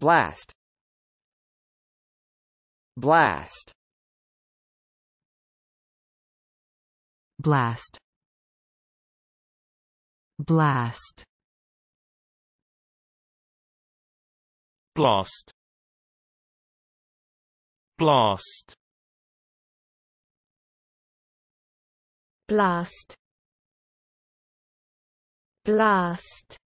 Blast Blast Blast Blast Blast Blast Blast Blast